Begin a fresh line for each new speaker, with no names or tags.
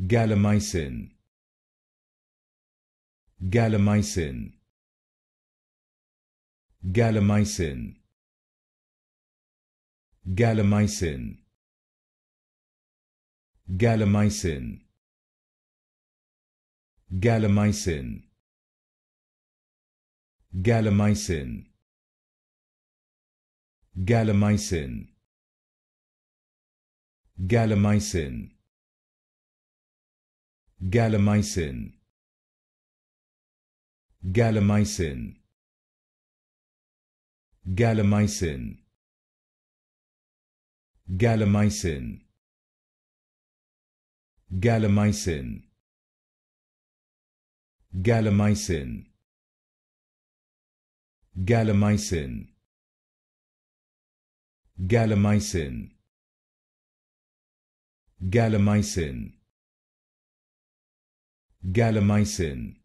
Galamycin. Galamycin. Galamycin. Galamycin. Galamycin. Galamycin. Galamycin. Galamycin. Galamycin. Galamycin. Galamycin. Galamycin. Galamycin. Galamycin. Galamycin. Galamycin. Galamycin. Galamycin. Galamycin.